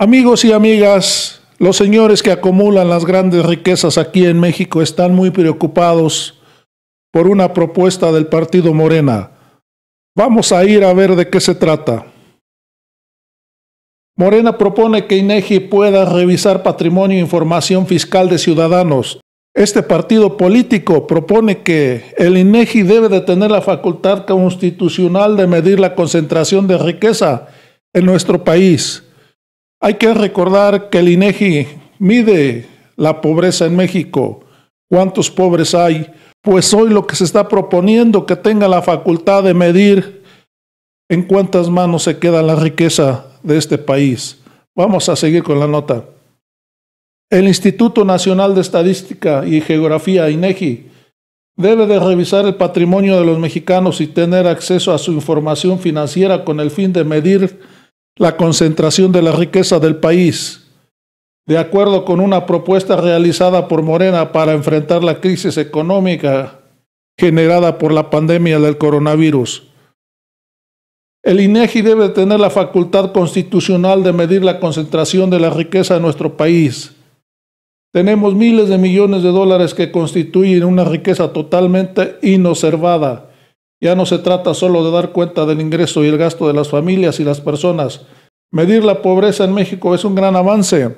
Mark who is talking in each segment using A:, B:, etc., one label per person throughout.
A: Amigos y amigas, los señores que acumulan las grandes riquezas aquí en México están muy preocupados por una propuesta del partido Morena. Vamos a ir a ver de qué se trata. Morena propone que INEGI pueda revisar patrimonio e información fiscal de ciudadanos. Este partido político propone que el INEGI debe de tener la facultad constitucional de medir la concentración de riqueza en nuestro país hay que recordar que el INEGI mide la pobreza en México. ¿Cuántos pobres hay? Pues hoy lo que se está proponiendo que tenga la facultad de medir en cuántas manos se queda la riqueza de este país. Vamos a seguir con la nota. El Instituto Nacional de Estadística y Geografía, INEGI, debe de revisar el patrimonio de los mexicanos y tener acceso a su información financiera con el fin de medir la concentración de la riqueza del país. De acuerdo con una propuesta realizada por Morena para enfrentar la crisis económica generada por la pandemia del coronavirus, el INEGI debe tener la facultad constitucional de medir la concentración de la riqueza en nuestro país. Tenemos miles de millones de dólares que constituyen una riqueza totalmente inobservada. Ya no se trata solo de dar cuenta del ingreso y el gasto de las familias y las personas, Medir la pobreza en México es un gran avance,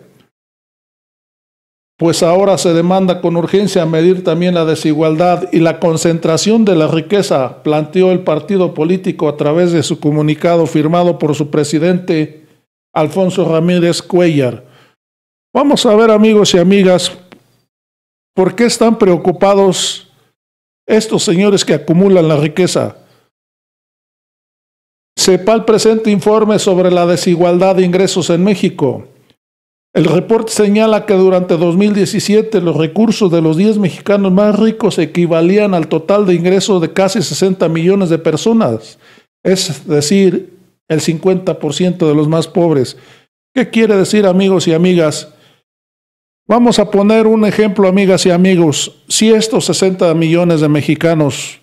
A: pues ahora se demanda con urgencia medir también la desigualdad y la concentración de la riqueza, planteó el partido político a través de su comunicado firmado por su presidente Alfonso Ramírez Cuellar. Vamos a ver amigos y amigas, ¿por qué están preocupados estos señores que acumulan la riqueza? CEPAL presenta informe sobre la desigualdad de ingresos en México. El reporte señala que durante 2017 los recursos de los 10 mexicanos más ricos equivalían al total de ingresos de casi 60 millones de personas, es decir, el 50% de los más pobres. ¿Qué quiere decir, amigos y amigas? Vamos a poner un ejemplo, amigas y amigos. Si estos 60 millones de mexicanos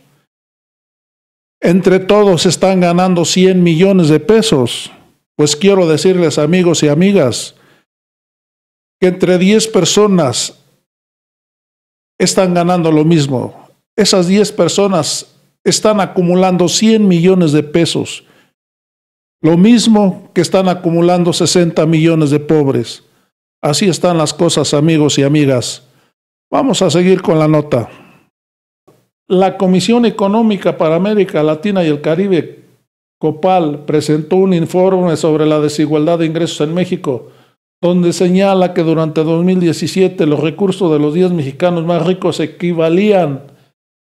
A: entre todos están ganando 100 millones de pesos. Pues quiero decirles, amigos y amigas, que entre 10 personas están ganando lo mismo. Esas 10 personas están acumulando 100 millones de pesos. Lo mismo que están acumulando 60 millones de pobres. Así están las cosas, amigos y amigas. Vamos a seguir con la nota. La Comisión Económica para América Latina y el Caribe, COPAL, presentó un informe sobre la desigualdad de ingresos en México, donde señala que durante 2017 los recursos de los 10 mexicanos más ricos equivalían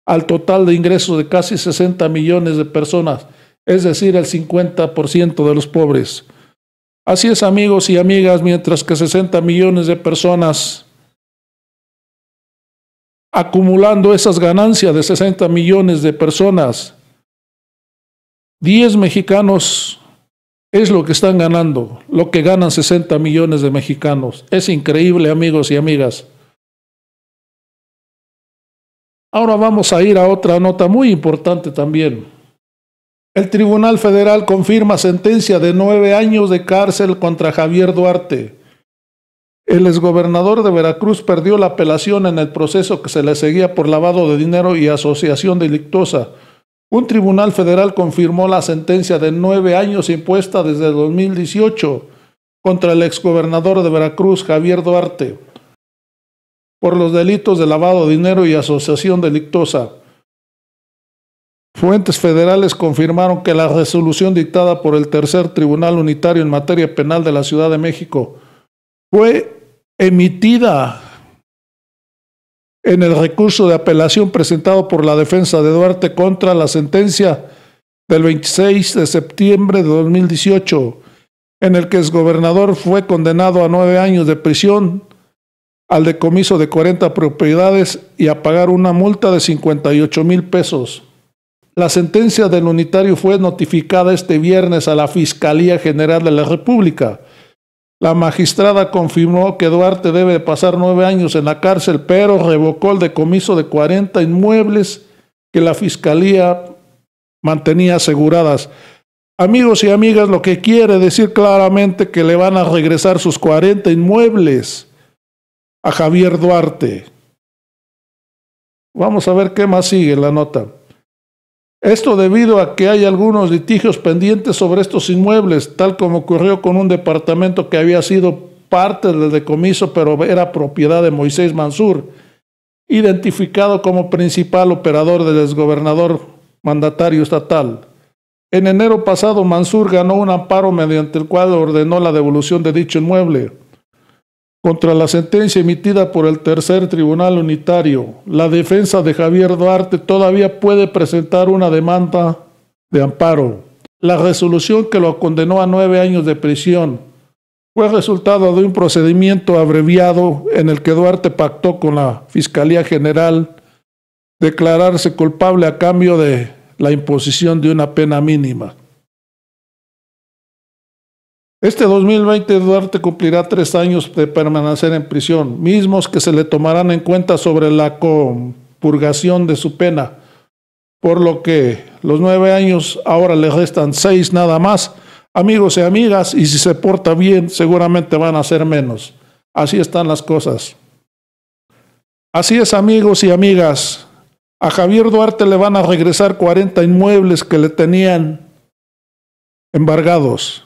A: al total de ingresos de casi 60 millones de personas, es decir, el 50% de los pobres. Así es, amigos y amigas, mientras que 60 millones de personas acumulando esas ganancias de 60 millones de personas, 10 mexicanos es lo que están ganando, lo que ganan 60 millones de mexicanos. Es increíble, amigos y amigas. Ahora vamos a ir a otra nota muy importante también. El Tribunal Federal confirma sentencia de nueve años de cárcel contra Javier Duarte el exgobernador de Veracruz perdió la apelación en el proceso que se le seguía por lavado de dinero y asociación delictuosa. Un tribunal federal confirmó la sentencia de nueve años impuesta desde 2018 contra el exgobernador de Veracruz, Javier Duarte, por los delitos de lavado de dinero y asociación delictosa. Fuentes federales confirmaron que la resolución dictada por el tercer tribunal unitario en materia penal de la Ciudad de México fue emitida en el recurso de apelación presentado por la defensa de Duarte contra la sentencia del 26 de septiembre de 2018, en el que el gobernador fue condenado a nueve años de prisión, al decomiso de 40 propiedades y a pagar una multa de 58 mil pesos. La sentencia del unitario fue notificada este viernes a la Fiscalía General de la República la magistrada confirmó que Duarte debe pasar nueve años en la cárcel, pero revocó el decomiso de 40 inmuebles que la fiscalía mantenía aseguradas. Amigos y amigas, lo que quiere decir claramente que le van a regresar sus 40 inmuebles a Javier Duarte. Vamos a ver qué más sigue en la nota. Esto debido a que hay algunos litigios pendientes sobre estos inmuebles, tal como ocurrió con un departamento que había sido parte del decomiso, pero era propiedad de Moisés Mansur, identificado como principal operador del desgobernador mandatario estatal. En enero pasado, Mansur ganó un amparo mediante el cual ordenó la devolución de dicho inmueble. Contra la sentencia emitida por el tercer tribunal unitario, la defensa de Javier Duarte todavía puede presentar una demanda de amparo. La resolución que lo condenó a nueve años de prisión fue resultado de un procedimiento abreviado en el que Duarte pactó con la Fiscalía General declararse culpable a cambio de la imposición de una pena mínima. Este 2020 Duarte cumplirá tres años de permanecer en prisión, mismos que se le tomarán en cuenta sobre la compurgación de su pena, por lo que los nueve años ahora le restan seis nada más. Amigos y amigas, y si se porta bien, seguramente van a ser menos. Así están las cosas. Así es, amigos y amigas. A Javier Duarte le van a regresar 40 inmuebles que le tenían embargados.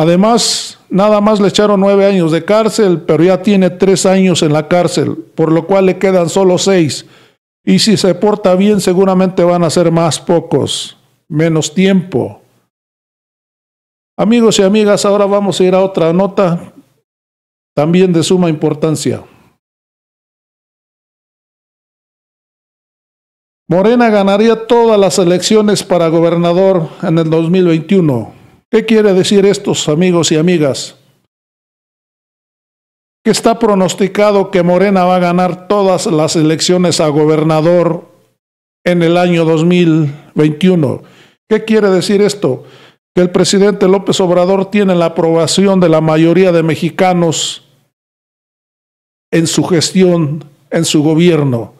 A: Además, nada más le echaron nueve años de cárcel, pero ya tiene tres años en la cárcel, por lo cual le quedan solo seis. Y si se porta bien, seguramente van a ser más pocos, menos tiempo. Amigos y amigas, ahora vamos a ir a otra nota también de suma importancia. Morena ganaría todas las elecciones para gobernador en el 2021. ¿Qué quiere decir esto, amigos y amigas? Que está pronosticado que Morena va a ganar todas las elecciones a gobernador en el año 2021. ¿Qué quiere decir esto? Que el presidente López Obrador tiene la aprobación de la mayoría de mexicanos en su gestión, en su gobierno.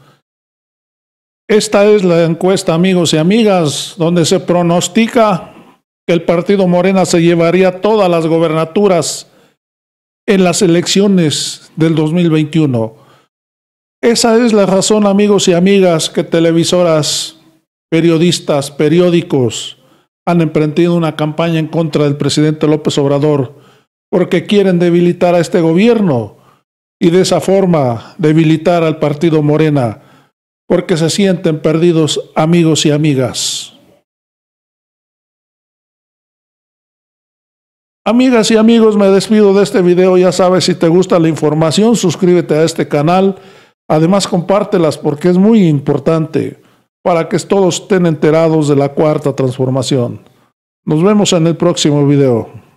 A: Esta es la encuesta, amigos y amigas, donde se pronostica el partido Morena se llevaría todas las gobernaturas en las elecciones del 2021. Esa es la razón, amigos y amigas, que televisoras, periodistas, periódicos han emprendido una campaña en contra del presidente López Obrador, porque quieren debilitar a este gobierno y de esa forma debilitar al partido Morena, porque se sienten perdidos amigos y amigas. Amigas y amigos, me despido de este video. Ya sabes, si te gusta la información, suscríbete a este canal. Además, compártelas porque es muy importante para que todos estén enterados de la cuarta transformación. Nos vemos en el próximo video.